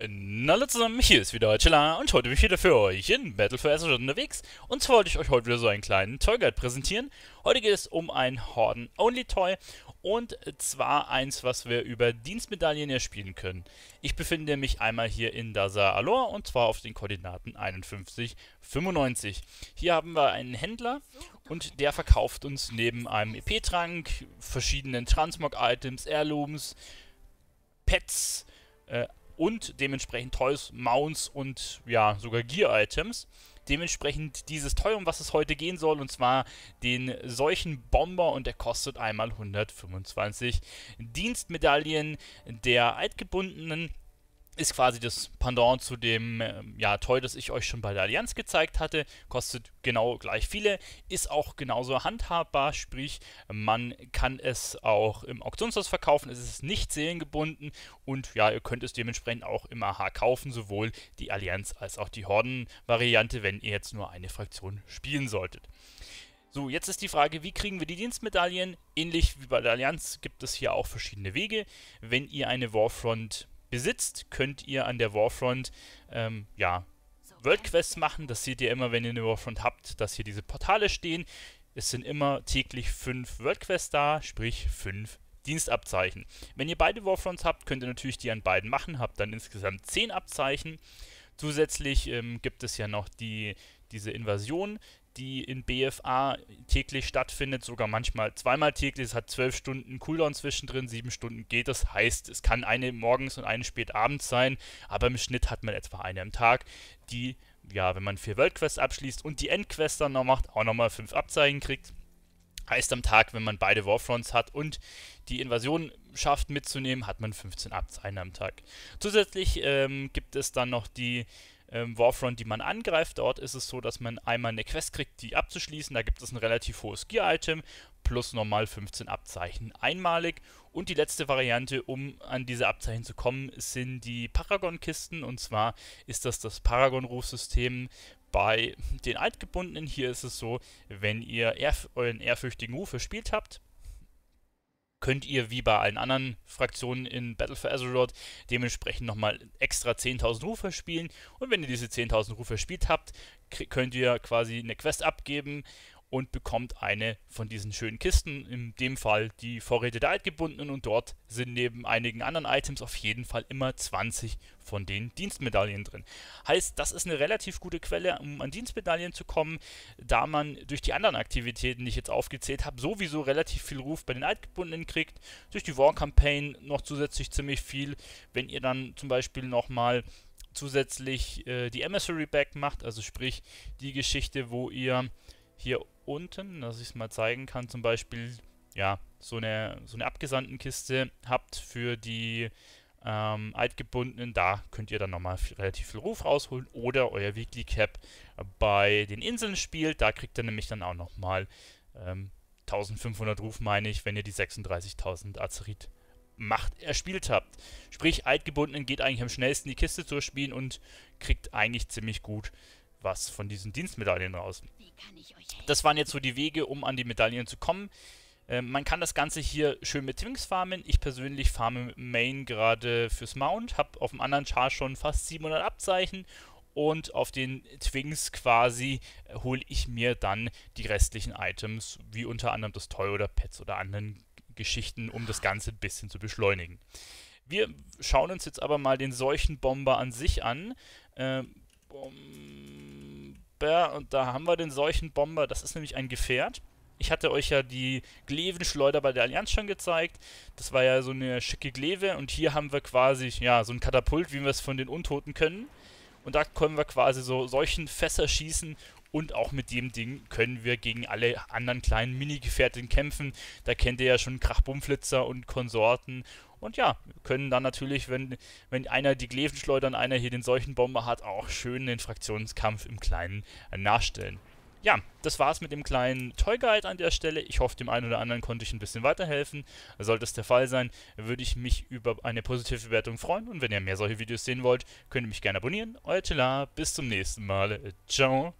Na Hallo zusammen, hier ist wieder Chilla und heute bin ich wieder für euch in Battle for Azure unterwegs. Und zwar wollte ich euch heute wieder so einen kleinen Toy Guide präsentieren. Heute geht es um ein Horden Only Toy und zwar eins, was wir über Dienstmedaillen erspielen können. Ich befinde mich einmal hier in Daza Alor und zwar auf den Koordinaten 51, 95. Hier haben wir einen Händler und der verkauft uns neben einem EP-Trank, verschiedenen Transmog-Items, Heirlooms, Pets, äh, und dementsprechend Toys, Mounts und ja, sogar Gear-Items. Dementsprechend dieses Toy, um was es heute gehen soll, und zwar den solchen Bomber und der kostet einmal 125 Dienstmedaillen der altgebundenen ist quasi das Pendant zu dem ähm, ja, Toy, das ich euch schon bei der Allianz gezeigt hatte. Kostet genau gleich viele, ist auch genauso handhabbar, sprich man kann es auch im Auktionshaus verkaufen, es ist nicht seelengebunden und ja, ihr könnt es dementsprechend auch im AH kaufen, sowohl die Allianz als auch die Horden-Variante, wenn ihr jetzt nur eine Fraktion spielen solltet. So, jetzt ist die Frage, wie kriegen wir die Dienstmedaillen? Ähnlich wie bei der Allianz gibt es hier auch verschiedene Wege. Wenn ihr eine Warfront besitzt, könnt ihr an der Warfront, ähm, ja, Worldquests machen. Das seht ihr immer, wenn ihr eine Warfront habt, dass hier diese Portale stehen. Es sind immer täglich fünf Worldquests da, sprich fünf Dienstabzeichen. Wenn ihr beide Warfronts habt, könnt ihr natürlich die an beiden machen, habt dann insgesamt zehn Abzeichen. Zusätzlich ähm, gibt es ja noch die, diese Invasion, die in BFA täglich stattfindet, sogar manchmal zweimal täglich. Es hat zwölf Stunden Cooldown zwischendrin, sieben Stunden geht. Das heißt, es kann eine morgens und eine spät abends sein, aber im Schnitt hat man etwa eine am Tag, die, ja, wenn man vier Weltquests abschließt und die Endquests dann noch macht, auch nochmal fünf Abzeichen kriegt. Heißt am Tag, wenn man beide Warfronts hat und die Invasion schafft mitzunehmen, hat man 15 Abzeichen am Tag. Zusätzlich ähm, gibt es dann noch die ähm, Warfront, die man angreift. Dort ist es so, dass man einmal eine Quest kriegt, die abzuschließen. Da gibt es ein relativ hohes Gear-Item plus normal 15 Abzeichen einmalig. Und die letzte Variante, um an diese Abzeichen zu kommen, sind die Paragon-Kisten. Und zwar ist das das Paragon-Rufsystem, bei den Altgebundenen hier ist es so, wenn ihr ehrf euren ehrfürchtigen Ruf verspielt habt, könnt ihr wie bei allen anderen Fraktionen in Battle for Azeroth dementsprechend nochmal extra 10.000 Rufe spielen. Und wenn ihr diese 10.000 Rufe spielt habt, könnt ihr quasi eine Quest abgeben und bekommt eine von diesen schönen Kisten, in dem Fall die Vorräte der Altgebundenen und dort sind neben einigen anderen Items auf jeden Fall immer 20 von den Dienstmedaillen drin. Heißt, das ist eine relativ gute Quelle, um an Dienstmedaillen zu kommen, da man durch die anderen Aktivitäten, die ich jetzt aufgezählt habe, sowieso relativ viel Ruf bei den Altgebundenen kriegt, durch die War-Campaign noch zusätzlich ziemlich viel, wenn ihr dann zum Beispiel nochmal zusätzlich äh, die Emissary Back macht, also sprich die Geschichte, wo ihr hier unten, dass ich es mal zeigen kann, zum Beispiel, ja, so eine, so eine Abgesandtenkiste habt für die ähm, Altgebundenen, da könnt ihr dann nochmal relativ viel Ruf rausholen oder euer Weekly Cap bei den Inseln spielt, da kriegt ihr nämlich dann auch nochmal ähm, 1500 Ruf, meine ich, wenn ihr die 36.000 Azerit macht, erspielt habt. Sprich, Altgebundenen geht eigentlich am schnellsten die Kiste zu durchspielen und kriegt eigentlich ziemlich gut was von diesen Dienstmedaillen raus. Das waren jetzt so die Wege, um an die Medaillen zu kommen. Äh, man kann das Ganze hier schön mit Twinks farmen. Ich persönlich farme Main gerade fürs Mount, habe auf dem anderen Char schon fast 700 Abzeichen und auf den Twinks quasi äh, hole ich mir dann die restlichen Items, wie unter anderem das Toy oder Pets oder anderen Geschichten, um das Ganze ein bisschen zu beschleunigen. Wir schauen uns jetzt aber mal den Seuchenbomber an sich an. Ähm, Bom Bomber und da haben wir den solchen Bomber. Das ist nämlich ein Gefährt. Ich hatte euch ja die Glevenschleuder bei der Allianz schon gezeigt. Das war ja so eine schicke Gleve und hier haben wir quasi ja so ein Katapult, wie wir es von den Untoten können. Und da können wir quasi so solchen Fässer schießen und auch mit dem Ding können wir gegen alle anderen kleinen Mini-Gefährten kämpfen. Da kennt ihr ja schon Krachbumflitzer und Konsorten und ja, können dann natürlich, wenn, wenn einer die Gleven schleudern, einer hier den Seuchenbomber hat, auch schön den Fraktionskampf im Kleinen äh, nachstellen. Ja, das war's mit dem kleinen Toy Guide an der Stelle. Ich hoffe, dem einen oder anderen konnte ich ein bisschen weiterhelfen. Sollte das der Fall sein, würde ich mich über eine positive Bewertung freuen. Und wenn ihr mehr solche Videos sehen wollt, könnt ihr mich gerne abonnieren. Euer Tila, bis zum nächsten Mal. Ciao.